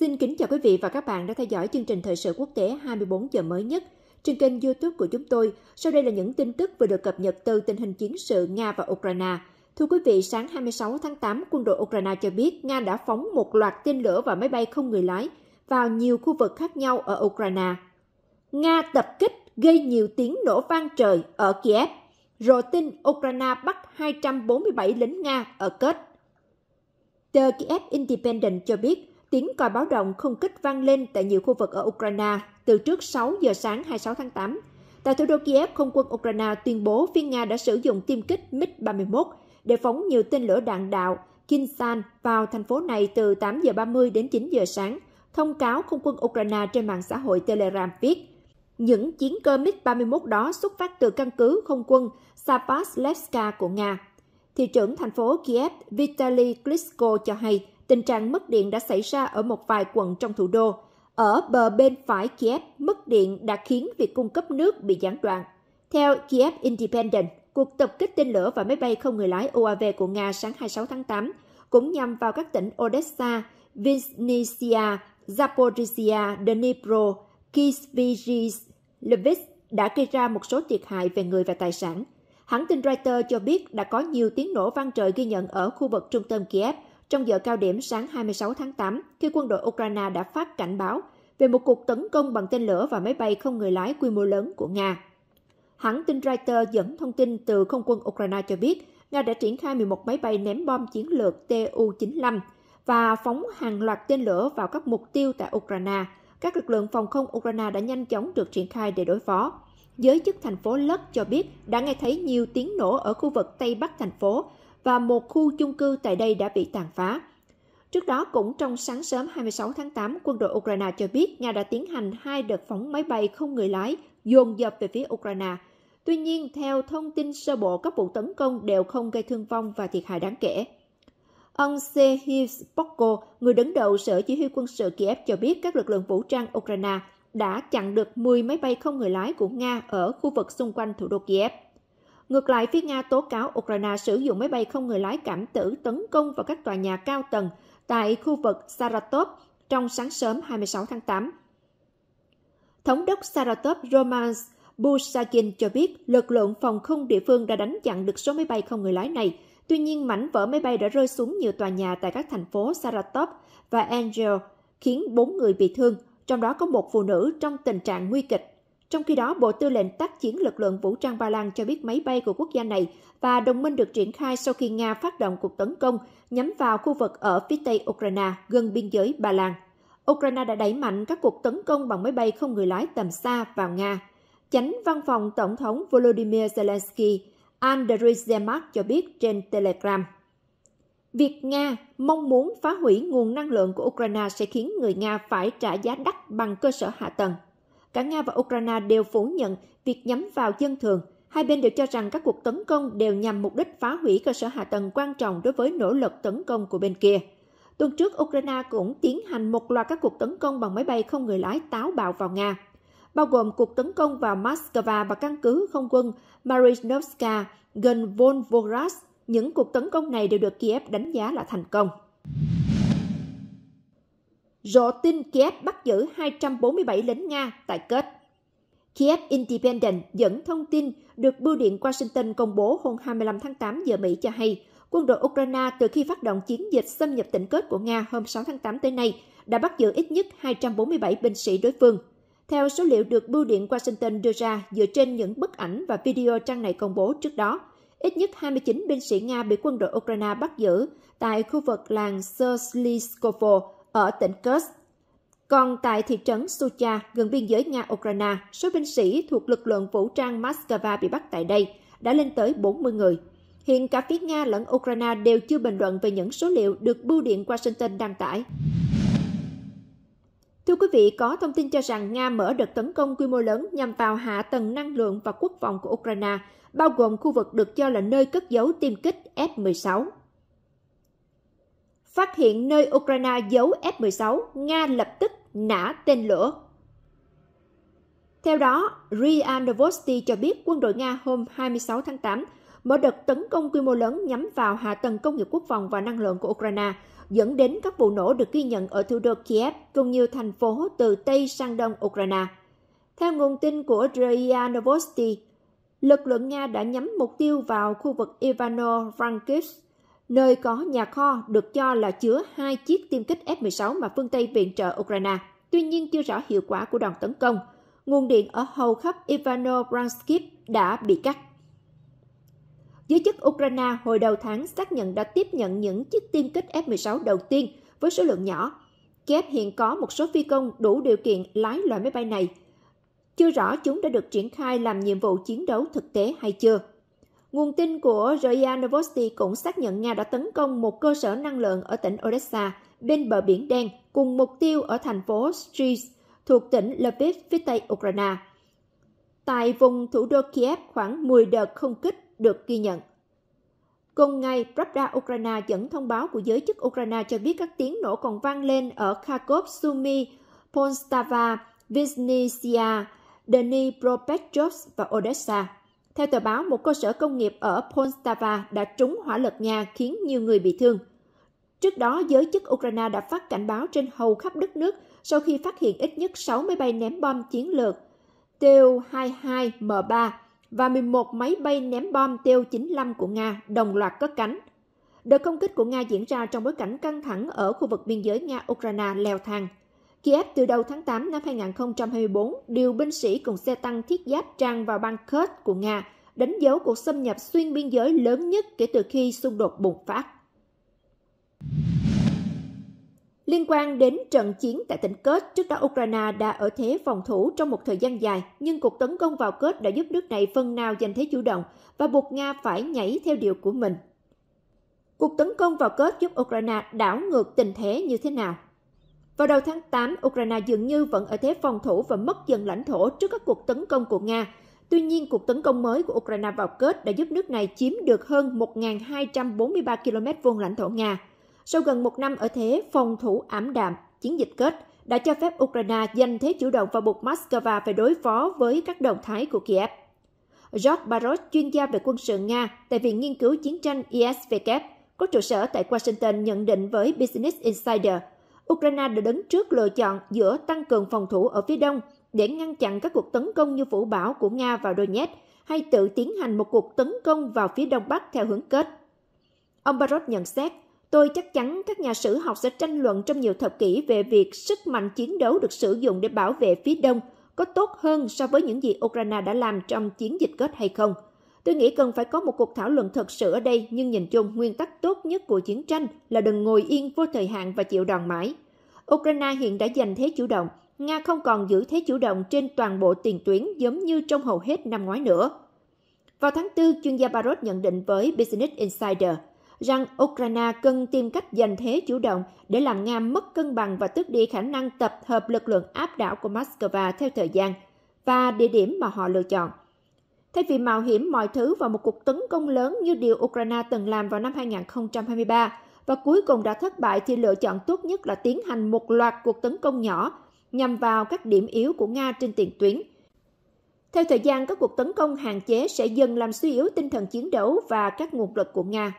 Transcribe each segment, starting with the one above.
Xin kính chào quý vị và các bạn đã theo dõi chương trình thời sự quốc tế 24 giờ mới nhất trên kênh YouTube của chúng tôi. Sau đây là những tin tức vừa được cập nhật từ tình hình chiến sự Nga và Ukraine. Thưa quý vị, sáng 26 tháng 8, quân đội Ukraine cho biết Nga đã phóng một loạt tên lửa và máy bay không người lái vào nhiều khu vực khác nhau ở Ukraine. Nga tập kích gây nhiều tiếng nổ vang trời ở Kiev, rồi tin Ukraine bắt 247 lính Nga ở Kết. Tờ Kiev Independent cho biết tiếng còi báo động không kích vang lên tại nhiều khu vực ở Ukraine từ trước 6 giờ sáng 26 tháng 8. Tại thủ đô Kiev, không quân Ukraine tuyên bố phía Nga đã sử dụng tiêm kích MiG-31 để phóng nhiều tên lửa đạn đạo Kinsan vào thành phố này từ 8 giờ 30 đến 9 giờ sáng. Thông cáo không quân Ukraine trên mạng xã hội Telegram viết, những chiến cơ MiG-31 đó xuất phát từ căn cứ không quân Sapaslevska của Nga. Thị trưởng thành phố Kiev Vitaly Klitschko cho hay tình trạng mất điện đã xảy ra ở một vài quận trong thủ đô. Ở bờ bên phải Kiev, mất điện đã khiến việc cung cấp nước bị gián đoạn. Theo Kiev Independent, cuộc tập kích tên lửa và máy bay không người lái UAV của Nga sáng 26 tháng 8 cũng nhằm vào các tỉnh Odessa, Vinnytsia, Zaporizhia, Dnipro, Kisvizhis, Lviv đã gây ra một số thiệt hại về người và tài sản. Hãng tin Reuters cho biết đã có nhiều tiếng nổ vang trời ghi nhận ở khu vực trung tâm Kiev – trong giờ cao điểm sáng 26 tháng 8 khi quân đội Ukraine đã phát cảnh báo về một cuộc tấn công bằng tên lửa và máy bay không người lái quy mô lớn của Nga. Hãng tin Reuters dẫn thông tin từ không quân Ukraine cho biết, Nga đã triển khai 11 máy bay ném bom chiến lược Tu-95 và phóng hàng loạt tên lửa vào các mục tiêu tại Ukraine. Các lực lượng phòng không Ukraine đã nhanh chóng được triển khai để đối phó. Giới chức thành phố Lất cho biết đã nghe thấy nhiều tiếng nổ ở khu vực tây bắc thành phố và một khu chung cư tại đây đã bị tàn phá. Trước đó, cũng trong sáng sớm 26 tháng 8, quân đội Ukraine cho biết Nga đã tiến hành hai đợt phóng máy bay không người lái dồn dập về phía Ukraine. Tuy nhiên, theo thông tin sơ bộ, các vụ tấn công đều không gây thương vong và thiệt hại đáng kể. Ông Sehiv Spokko, người đứng đầu Sở Chỉ huy quân sự Kiev cho biết các lực lượng vũ trang Ukraine đã chặn được 10 máy bay không người lái của Nga ở khu vực xung quanh thủ đô Kiev. Ngược lại, phía Nga tố cáo Ukraine sử dụng máy bay không người lái cảm tử tấn công vào các tòa nhà cao tầng tại khu vực Saratov trong sáng sớm 26 tháng 8. Thống đốc Saratov Roman Busakin cho biết lực lượng phòng không địa phương đã đánh chặn được số máy bay không người lái này. Tuy nhiên, mảnh vỡ máy bay đã rơi xuống nhiều tòa nhà tại các thành phố Saratov và Angel, khiến bốn người bị thương, trong đó có một phụ nữ trong tình trạng nguy kịch. Trong khi đó, Bộ Tư lệnh Tác chiến lực lượng vũ trang Ba Lan cho biết máy bay của quốc gia này và đồng minh được triển khai sau khi Nga phát động cuộc tấn công nhắm vào khu vực ở phía tây Ukraine gần biên giới Ba Lan. Ukraine đã đẩy mạnh các cuộc tấn công bằng máy bay không người lái tầm xa vào Nga. Chánh văn phòng Tổng thống Volodymyr Zelensky, Andriy Zemak cho biết trên Telegram. Việc Nga mong muốn phá hủy nguồn năng lượng của Ukraine sẽ khiến người Nga phải trả giá đắt bằng cơ sở hạ tầng Cả Nga và Ukraine đều phủ nhận việc nhắm vào dân thường. Hai bên đều cho rằng các cuộc tấn công đều nhằm mục đích phá hủy cơ sở hạ tầng quan trọng đối với nỗ lực tấn công của bên kia. Tuần trước, Ukraine cũng tiến hành một loạt các cuộc tấn công bằng máy bay không người lái táo bạo vào Nga, bao gồm cuộc tấn công vào Moscow và căn cứ không quân Marinovska gần Volvograd. Những cuộc tấn công này đều được Kiev đánh giá là thành công. Rộ tin Kiev bắt giữ 247 lính Nga tại kết. Kiev Independent dẫn thông tin được Bưu điện Washington công bố hôm 25 tháng 8 giờ Mỹ cho hay, quân đội Ukraine từ khi phát động chiến dịch xâm nhập tỉnh kết của Nga hôm 6 tháng 8 tới nay đã bắt giữ ít nhất 247 binh sĩ đối phương. Theo số liệu được Bưu điện Washington đưa ra dựa trên những bức ảnh và video trang này công bố trước đó, ít nhất 29 binh sĩ Nga bị quân đội Ukraine bắt giữ tại khu vực làng Sersliskovo, ở tỉnh Kursk. Còn tại thị trấn Sucha, gần biên giới Nga-Ukraine, số binh sĩ thuộc lực lượng vũ trang Moscow bị bắt tại đây đã lên tới 40 người. Hiện cả phía Nga lẫn Ukraine đều chưa bình luận về những số liệu được Bưu điện Washington đăng tải. Thưa quý vị, có thông tin cho rằng Nga mở đợt tấn công quy mô lớn nhằm vào hạ tầng năng lượng và quốc phòng của Ukraine, bao gồm khu vực được cho là nơi cất giấu tiêm kích F-16. Phát hiện nơi Ukraine giấu F-16, Nga lập tức nã tên lửa. Theo đó, RIA Novosti cho biết quân đội Nga hôm 26 tháng 8 mở đợt tấn công quy mô lớn nhắm vào hạ tầng công nghiệp quốc phòng và năng lượng của Ukraine, dẫn đến các vụ nổ được ghi nhận ở thủ đô Kiev cùng nhiều thành phố từ Tây sang Đông Ukraine. Theo nguồn tin của RIA Novosti, lực lượng Nga đã nhắm mục tiêu vào khu vực Ivano-Frankivsk nơi có nhà kho được cho là chứa hai chiếc tiêm kích F-16 mà phương Tây viện trợ Ukraine. Tuy nhiên chưa rõ hiệu quả của đòn tấn công. Nguồn điện ở hầu khắp Ivano-Frankivsk đã bị cắt. Giới chức Ukraine hồi đầu tháng xác nhận đã tiếp nhận những chiếc tiêm kích F-16 đầu tiên với số lượng nhỏ. Kép hiện có một số phi công đủ điều kiện lái loại máy bay này. Chưa rõ chúng đã được triển khai làm nhiệm vụ chiến đấu thực tế hay chưa. Nguồn tin của Roya Novosti cũng xác nhận Nga đã tấn công một cơ sở năng lượng ở tỉnh Odessa bên bờ biển Đen cùng mục tiêu ở thành phố Stris thuộc tỉnh Lviv phía tây Ukraine. Tại vùng thủ đô Kiev khoảng 10 đợt không kích được ghi nhận. Cùng ngày, Pravda Ukraine dẫn thông báo của giới chức Ukraine cho biết các tiếng nổ còn vang lên ở Kharkov, Sumy, Polstava, Viznytsia, Dnipropetrovsk và Odessa. Theo tờ báo, một cơ sở công nghiệp ở Poltava đã trúng hỏa lực Nga khiến nhiều người bị thương. Trước đó, giới chức Ukraine đã phát cảnh báo trên hầu khắp đất nước sau khi phát hiện ít nhất 6 máy bay ném bom chiến lược Tu-22M3 và 11 máy bay ném bom Tu-95 của Nga đồng loạt cất cánh. Đợt công kích của Nga diễn ra trong bối cảnh căng thẳng ở khu vực biên giới Nga-Ukraine leo thang – Kiev từ đầu tháng 8 năm 2024 điều binh sĩ cùng xe tăng thiết giáp trang vào bang Kursk của Nga, đánh dấu cuộc xâm nhập xuyên biên giới lớn nhất kể từ khi xung đột bùng phát. Liên quan đến trận chiến tại tỉnh Kết, trước đó Ukraine đã ở thế phòng thủ trong một thời gian dài, nhưng cuộc tấn công vào Kết đã giúp nước này phần nào giành thế chủ động và buộc Nga phải nhảy theo điều của mình. Cuộc tấn công vào Kết giúp Ukraine đảo ngược tình thế như thế nào? Vào đầu tháng 8, Ukraine dường như vẫn ở thế phòng thủ và mất dần lãnh thổ trước các cuộc tấn công của Nga. Tuy nhiên, cuộc tấn công mới của Ukraine vào kết đã giúp nước này chiếm được hơn 1.243 km vuông lãnh thổ Nga. Sau gần một năm ở thế phòng thủ ảm đạm, chiến dịch kết đã cho phép Ukraine giành thế chủ động và buộc Moscow phải đối phó với các động thái của Kiev. George Barros, chuyên gia về quân sự Nga tại Viện Nghiên cứu Chiến tranh ISVK, có trụ sở tại Washington nhận định với Business Insider – Ukraine đã đứng trước lựa chọn giữa tăng cường phòng thủ ở phía đông để ngăn chặn các cuộc tấn công như vũ bão của Nga vào Donetsk hay tự tiến hành một cuộc tấn công vào phía đông bắc theo hướng kết. Ông Barot nhận xét, tôi chắc chắn các nhà sử học sẽ tranh luận trong nhiều thập kỷ về việc sức mạnh chiến đấu được sử dụng để bảo vệ phía đông có tốt hơn so với những gì Ukraine đã làm trong chiến dịch kết hay không – Tôi nghĩ cần phải có một cuộc thảo luận thật sự ở đây, nhưng nhìn chung nguyên tắc tốt nhất của chiến tranh là đừng ngồi yên vô thời hạn và chịu đòn mãi. Ukraine hiện đã giành thế chủ động. Nga không còn giữ thế chủ động trên toàn bộ tiền tuyến giống như trong hầu hết năm ngoái nữa. Vào tháng 4, chuyên gia Barot nhận định với Business Insider rằng Ukraine cần tìm cách giành thế chủ động để làm Nga mất cân bằng và tước đi khả năng tập hợp lực lượng áp đảo của Moscow theo thời gian và địa điểm mà họ lựa chọn thay vì mạo hiểm mọi thứ vào một cuộc tấn công lớn như điều Ukraine từng làm vào năm 2023 và cuối cùng đã thất bại thì lựa chọn tốt nhất là tiến hành một loạt cuộc tấn công nhỏ nhằm vào các điểm yếu của Nga trên tiền tuyến. Theo thời gian, các cuộc tấn công hạn chế sẽ dần làm suy yếu tinh thần chiến đấu và các nguồn lực của Nga.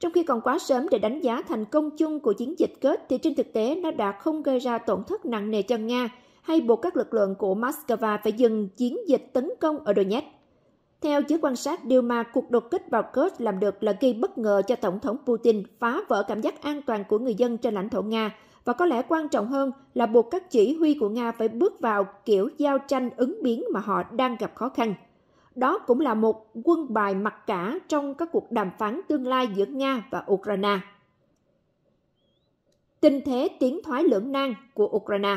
Trong khi còn quá sớm để đánh giá thành công chung của chiến dịch kết thì trên thực tế nó đã không gây ra tổn thất nặng nề cho Nga hay buộc các lực lượng của Moscow phải dừng chiến dịch tấn công ở Donetsk. Theo giới quan sát, điều mà cuộc đột kích vào Kursk làm được là gây bất ngờ cho Tổng thống Putin, phá vỡ cảm giác an toàn của người dân trên lãnh thổ Nga và có lẽ quan trọng hơn là buộc các chỉ huy của Nga phải bước vào kiểu giao tranh ứng biến mà họ đang gặp khó khăn. Đó cũng là một quân bài mặc cả trong các cuộc đàm phán tương lai giữa Nga và Ukraine. Tình thế tiến thoái lưỡng nan của Ukraine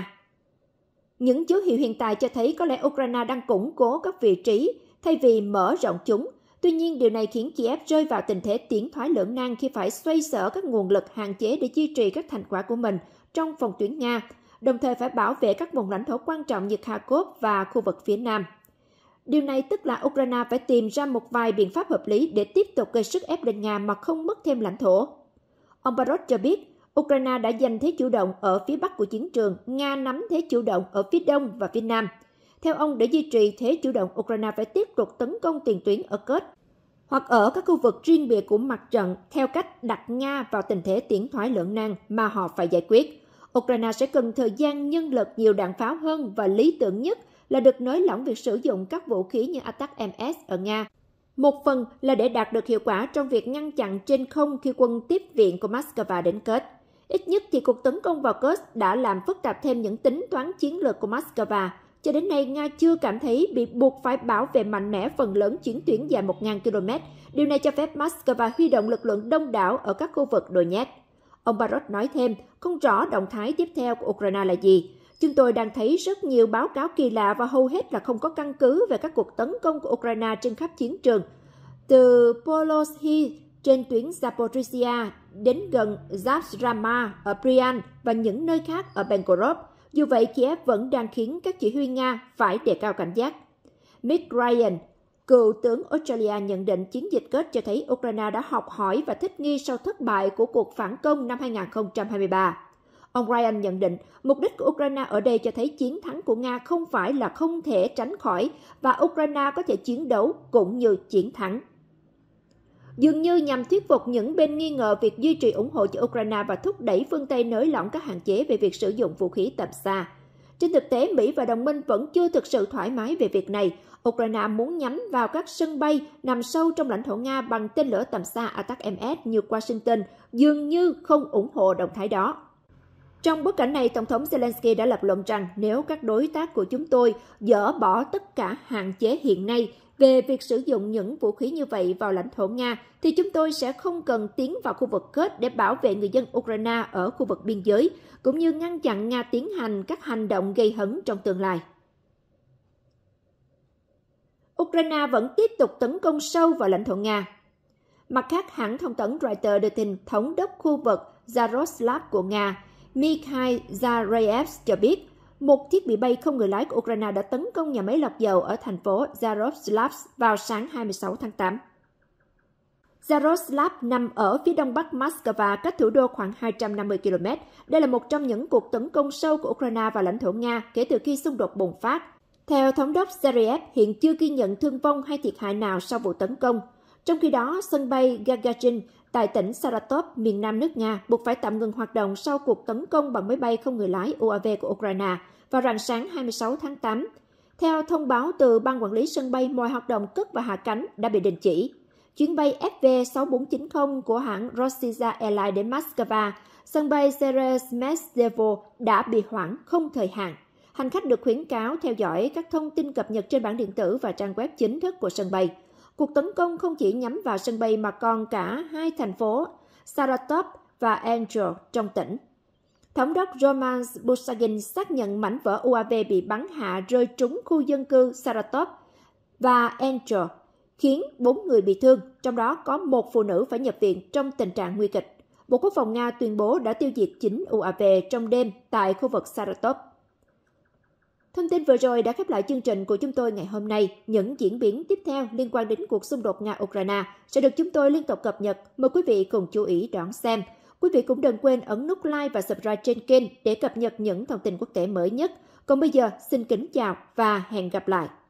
những dấu hiệu hiện tại cho thấy có lẽ Ukraine đang củng cố các vị trí thay vì mở rộng chúng. Tuy nhiên, điều này khiến Kiev rơi vào tình thế tiến thoái lưỡng nan khi phải xoay sở các nguồn lực hạn chế để duy trì các thành quả của mình trong phòng tuyến Nga, đồng thời phải bảo vệ các vùng lãnh thổ quan trọng như Kharkov và khu vực phía Nam. Điều này tức là Ukraine phải tìm ra một vài biện pháp hợp lý để tiếp tục gây sức ép lên Nga mà không mất thêm lãnh thổ. Ông Barot cho biết, Ukraine đã giành thế chủ động ở phía bắc của chiến trường, Nga nắm thế chủ động ở phía đông và phía nam – theo ông, để duy trì thế chủ động, Ukraine phải tiếp tục tấn công tiền tuyến ở kết hoặc ở các khu vực riêng biệt của mặt trận theo cách đặt Nga vào tình thế tiến thoái lưỡng nan mà họ phải giải quyết. Ukraine sẽ cần thời gian, nhân lực nhiều đạn pháo hơn và lý tưởng nhất là được nới lỏng việc sử dụng các vũ khí như Attack MS ở Nga. Một phần là để đạt được hiệu quả trong việc ngăn chặn trên không khi quân tiếp viện của Moscow đến kết. Ít nhất thì cuộc tấn công vào Kursk đã làm phức tạp thêm những tính toán chiến lược của Moscow cho đến nay, Nga chưa cảm thấy bị buộc phải bảo vệ mạnh mẽ phần lớn chiến tuyến dài 1.000 km. Điều này cho phép Moscow huy động lực lượng đông đảo ở các khu vực đồi Donetsk. Ông Barot nói thêm, không rõ động thái tiếp theo của Ukraine là gì. Chúng tôi đang thấy rất nhiều báo cáo kỳ lạ và hầu hết là không có căn cứ về các cuộc tấn công của Ukraine trên khắp chiến trường. Từ Poloshy trên tuyến Zaporizhia đến gần Zabrama ở Bryansk và những nơi khác ở Belgorod. Dù vậy, Kiev vẫn đang khiến các chỉ huy Nga phải đề cao cảnh giác. Mick Ryan, cựu tướng Australia nhận định chiến dịch kết cho thấy Ukraine đã học hỏi và thích nghi sau thất bại của cuộc phản công năm 2023. Ông Ryan nhận định mục đích của Ukraine ở đây cho thấy chiến thắng của Nga không phải là không thể tránh khỏi và Ukraine có thể chiến đấu cũng như chiến thắng dường như nhằm thuyết phục những bên nghi ngờ việc duy trì ủng hộ cho Ukraine và thúc đẩy phương Tây nới lỏng các hạn chế về việc sử dụng vũ khí tầm xa. Trên thực tế, Mỹ và đồng minh vẫn chưa thực sự thoải mái về việc này. Ukraine muốn nhắm vào các sân bay nằm sâu trong lãnh thổ Nga bằng tên lửa tầm xa Attack-MS như Washington dường như không ủng hộ động thái đó. Trong bối cảnh này, Tổng thống Zelensky đã lập luận rằng nếu các đối tác của chúng tôi dỡ bỏ tất cả hạn chế hiện nay, về việc sử dụng những vũ khí như vậy vào lãnh thổ Nga thì chúng tôi sẽ không cần tiến vào khu vực kết để bảo vệ người dân Ukraine ở khu vực biên giới, cũng như ngăn chặn Nga tiến hành các hành động gây hấn trong tương lai. Ukraine vẫn tiếp tục tấn công sâu vào lãnh thổ Nga. Mặt khác, hãng thông tấn Reuters đưa tin thống đốc khu vực zaroslav của Nga Mikhail Zareyev cho biết một thiết bị bay không người lái của Ukraine đã tấn công nhà máy lọc dầu ở thành phố Yaroslavl vào sáng 26 tháng 8. Yaroslav nằm ở phía đông bắc Moscow, cách thủ đô khoảng 250 km. Đây là một trong những cuộc tấn công sâu của Ukraine vào lãnh thổ Nga kể từ khi xung đột bùng phát. Theo thống đốc Zarev, hiện chưa ghi nhận thương vong hay thiệt hại nào sau vụ tấn công. Trong khi đó, sân bay Gagarin tại tỉnh Saratov, miền nam nước Nga, buộc phải tạm ngừng hoạt động sau cuộc tấn công bằng máy bay không người lái UAV của Ukraine vào rạng sáng 26 tháng 8. Theo thông báo từ ban quản lý sân bay, mọi hoạt động cất và hạ cánh đã bị đình chỉ. Chuyến bay FV6490 của hãng Rossiya Airlines đến Moscow, sân bay Serezhmetsyevo đã bị hoãn không thời hạn. Hành khách được khuyến cáo theo dõi các thông tin cập nhật trên bản điện tử và trang web chính thức của sân bay. Cuộc tấn công không chỉ nhắm vào sân bay mà còn cả hai thành phố Saratov và Angel trong tỉnh. Thống đốc Roman Busagin xác nhận mảnh vỡ UAV bị bắn hạ rơi trúng khu dân cư Saratov và Angel, khiến bốn người bị thương, trong đó có một phụ nữ phải nhập viện trong tình trạng nguy kịch. Bộ Quốc phòng Nga tuyên bố đã tiêu diệt 9 UAV trong đêm tại khu vực Saratov. Thông tin vừa rồi đã khép lại chương trình của chúng tôi ngày hôm nay. Những diễn biến tiếp theo liên quan đến cuộc xung đột Nga-Ukraine sẽ được chúng tôi liên tục cập nhật. Mời quý vị cùng chú ý đón xem. Quý vị cũng đừng quên ấn nút like và subscribe trên kênh để cập nhật những thông tin quốc tế mới nhất. Còn bây giờ, xin kính chào và hẹn gặp lại!